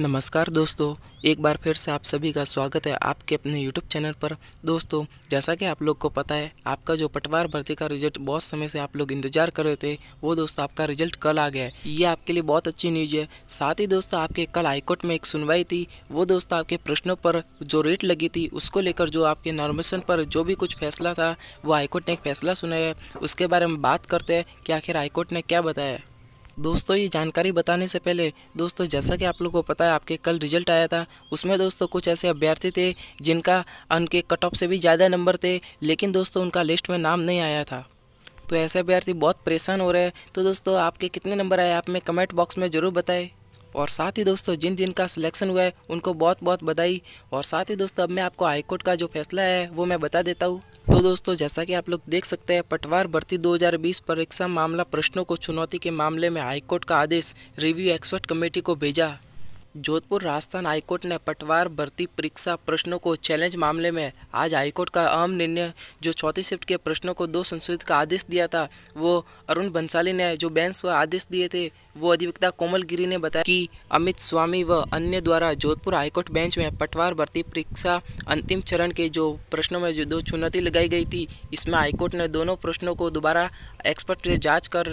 नमस्कार दोस्तों एक बार फिर से आप सभी का स्वागत है आपके अपने यूट्यूब चैनल पर दोस्तों जैसा कि आप लोग को पता है आपका जो पटवार भर्ती का रिजल्ट बहुत समय से आप लोग इंतजार कर रहे थे वो दोस्तों आपका रिजल्ट कल आ गया है ये आपके लिए बहुत अच्छी न्यूज है साथ ही दोस्तों आपके कल हाईकोर्ट में एक सुनवाई थी वो दोस्तों आपके प्रश्नों पर जो रेट लगी थी उसको लेकर जो आपके नॉर्मेशन पर जो भी कुछ फैसला था वो हाईकोर्ट ने एक फैसला सुनाया है उसके बारे में बात करते हैं कि आखिर हाईकोर्ट ने क्या बताया दोस्तों ये जानकारी बताने से पहले दोस्तों जैसा कि आप लोगों को पता है आपके कल रिजल्ट आया था उसमें दोस्तों कुछ ऐसे अभ्यर्थी थे जिनका उनके कट ऑफ से भी ज़्यादा नंबर थे लेकिन दोस्तों उनका लिस्ट में नाम नहीं आया था तो ऐसे अभ्यर्थी बहुत परेशान हो रहे हैं तो दोस्तों आपके कितने नंबर आए आप में कमेंट बॉक्स में ज़रूर बताएं और साथ ही दोस्तों जिन जिन का सिलेक्शन हुआ है उनको बहुत बहुत बधाई और साथ ही दोस्तों अब मैं आपको हाईकोर्ट का जो फैसला है वो मैं बता देता हूँ तो दोस्तों जैसा कि आप लोग देख सकते हैं पटवार भर्ती 2020 परीक्षा मामला प्रश्नों को चुनौती के मामले में हाईकोर्ट का आदेश रिव्यू एक्सपर्ट कमेटी को भेजा जोधपुर राजस्थान हाईकोर्ट ने पटवार भर्ती परीक्षा प्रश्नों को चैलेंज मामले में आज हाईकोर्ट का अहम निर्णय जो चौथी शिफ्ट के प्रश्नों को दो संशोधित का आदेश दिया था वो अरुण बंसाली ने जो बेंच व आदेश दिए थे वो अधिवक्ता कोमल गिरी ने बताया कि अमित स्वामी व अन्य द्वारा जोधपुर हाईकोर्ट बेंच में पटवार भर्ती परीक्षा अंतिम चरण के जो प्रश्नों में जो दो चुनौती लगाई गई थी इसमें हाईकोर्ट ने दोनों प्रश्नों को दोबारा एक्सपर्ट से जाँच कर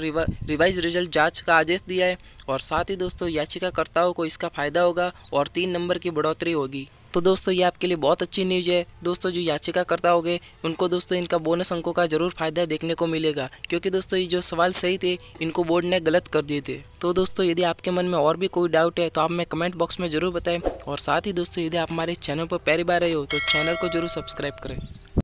रिवाइज रिजल्ट जाँच का आदेश दिया है और साथ ही दोस्तों याचिकाकर्ताओं को इसका फ़ायदा होगा और तीन नंबर की बढ़ोतरी होगी तो दोस्तों ये आपके लिए बहुत अच्छी न्यूज़ है दोस्तों जो याचिकाकर्ता हो गए उनको दोस्तों इनका बोनस अंकों का जरूर फायदा देखने को मिलेगा क्योंकि दोस्तों ये जो सवाल सही थे इनको बोर्ड ने गलत कर दिए थे तो दोस्तों यदि आपके मन में और भी कोई डाउट है तो आप हमें कमेंट बॉक्स में जरूर बताएं और साथ ही दोस्तों यदि आप हमारे चैनल पर पहली बार रहे हो तो चैनल को जरूर सब्सक्राइब करें